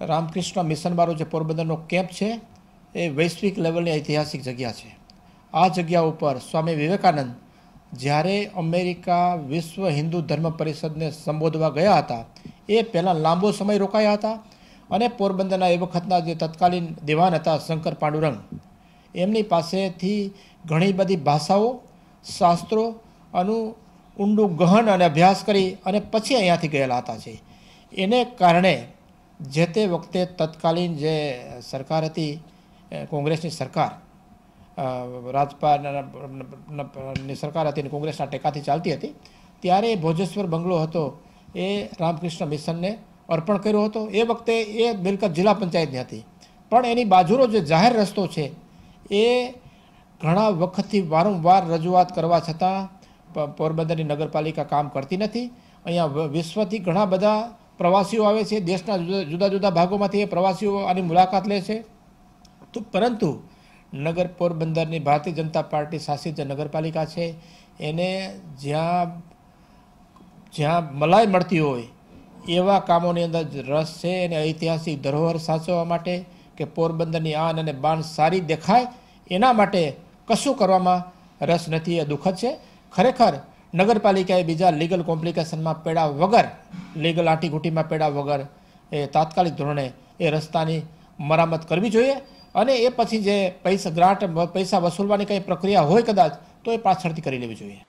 Ramakrishna mission બારો જે પોરબંદરનો camp છે એ વૈશ્વિક લેવલની ઐતિહાસિક જગ્યા છે આ જગ્યા ઉપર સ્વામી વિવેકાનંદ જ્યારે અમેરિકા વિશ્વ હિન્દુ ધર્મ પરિષદને સંબોધવા ગયા હતા એ પહેલાં લાંબો સમય રોકાયા હતા અને પોરબંદરના એ વખતના જે તત્કાલીન દિવાન હતા શંકર પાંડુરંગ એમની પાસેથી ઘણી બધી ભાષાઓ શાસ્ત્રો અનું ઊંડું ગહન અને અભ્યાસ કરી અને પછી અહીંયાથી ગયેલા હતા છે એને કારણે જે તે વખતે તત્કાલીન જે સરકાર હતી કોંગ્રેસની સરકાર રાજપાની સરકાર હતી અને કોંગ્રેસના ટેકાથી ચાલતી હતી ત્યારે ભોજેશ્વર બંગલો હતો એ રામકૃષ્ણ મિશનને અર્પણ કર્યો હતો એ વખતે એ મિલકત જિલ્લા પંચાયતની હતી પણ એની બાજુનો જે જાહેર રસ્તો છે એ ઘણા વખતથી વારંવાર રજૂઆત કરવા છતાં પોરબંદરની નગરપાલિકા કામ કરતી નથી અહીંયા વિશ્વથી ઘણા બધા પ્રવાસીઓ આવે છે દેશના જુદા જુદા ભાગોમાંથી એ પ્રવાસીઓ આની મુલાકાત લે છે તો પરંતુ નગર પોરબંદરની ભારતીય જનતા પાર્ટી શાસિત નગરપાલિકા છે એને જ્યાં જ્યાં મલાઈ મળતી હોય એવા કામોની અંદર રસ છે એને ઐતિહાસિક ધરોહર સાચવવા માટે કે પોરબંદરની આન અને બાન સારી દેખાય એના માટે કશું કરવામાં રસ નથી એ દુઃખદ છે ખરેખર નગરપાલિકાએ બીજા લીગલ કોમ્પ્લિકેશનમાં પેડા વગર લીગલ આંટીઘૂંટીમાં પેડા વગર એ તાત્કાલિક ધોરણે એ રસ્તાની મરામત કરવી જોઈએ અને એ પછી જે પૈસા ગ્રાન્ટ પૈસા વસૂલવાની કંઈ પ્રક્રિયા હોય કદાચ તો એ પાછળથી કરી લેવી જોઈએ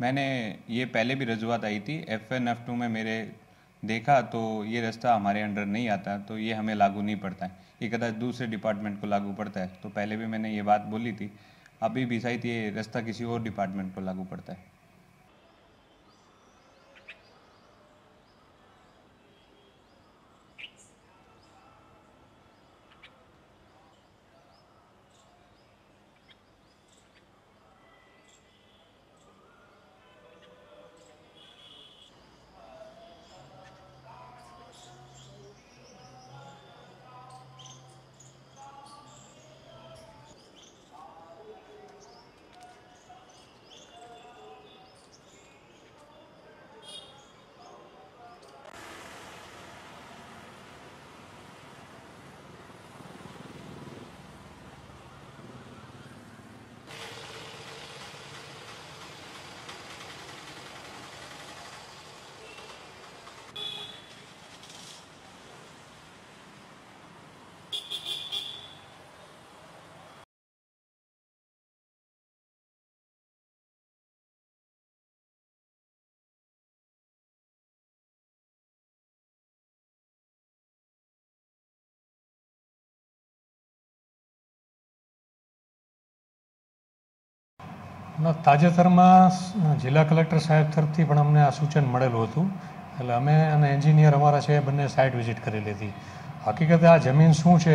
मैंने ये पहले भी रजुआत आई थी एफ एन एफ टू में मेरे देखा तो ये रास्ता हमारे अंडर नहीं आता तो ये हमें लागू नहीं पड़ता है ये कदा दूसरे डिपार्टमेंट को लागू पड़ता है तो पहले भी मैंने ये बात बोली थी अभी भी शायद ये रास्ता किसी और डिपार्टमेंट को लागू पड़ता है તાજેતરમાં જિલ્લા કલેક્ટર સાહેબ તરફથી પણ અમને આ સૂચન મળેલું હતું એટલે અમે અને એન્જિનિયર અમારા છે એ બંને સાઇટ વિઝિટ કરેલી હતી હકીકતે આ જમીન શું છે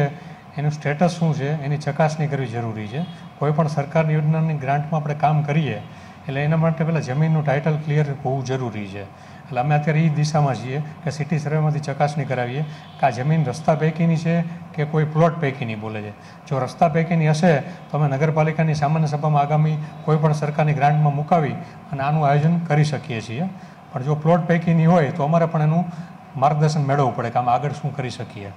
એનું સ્ટેટસ શું છે એની ચકાસણી કરવી જરૂરી છે કોઈપણ સરકારની યોજનાની ગ્રાન્ટમાં આપણે કામ કરીએ એટલે એના માટે પહેલાં જમીનનું ટાઇટલ ક્લિયર હોવું જરૂરી છે એટલે અમે અત્યારે એ દિશામાં છીએ કે સિટી સર્વેમાંથી ચકાસણી કરાવીએ કે આ જમીન રસ્તા પૈકીની છે કે કોઈ પ્લોટ પૈકીની બોલે છે જો રસ્તા પૈકીની હશે તો અમે નગરપાલિકાની સામાન્ય સભામાં આગામી કોઈપણ સરકારની ગ્રાન્ટમાં મુકાવી અને આનું આયોજન કરી શકીએ છીએ પણ જો પ્લોટ પૈકીની હોય તો અમારે પણ એનું માર્ગદર્શન મેળવવું પડે કે આમાં આગળ શું કરી શકીએ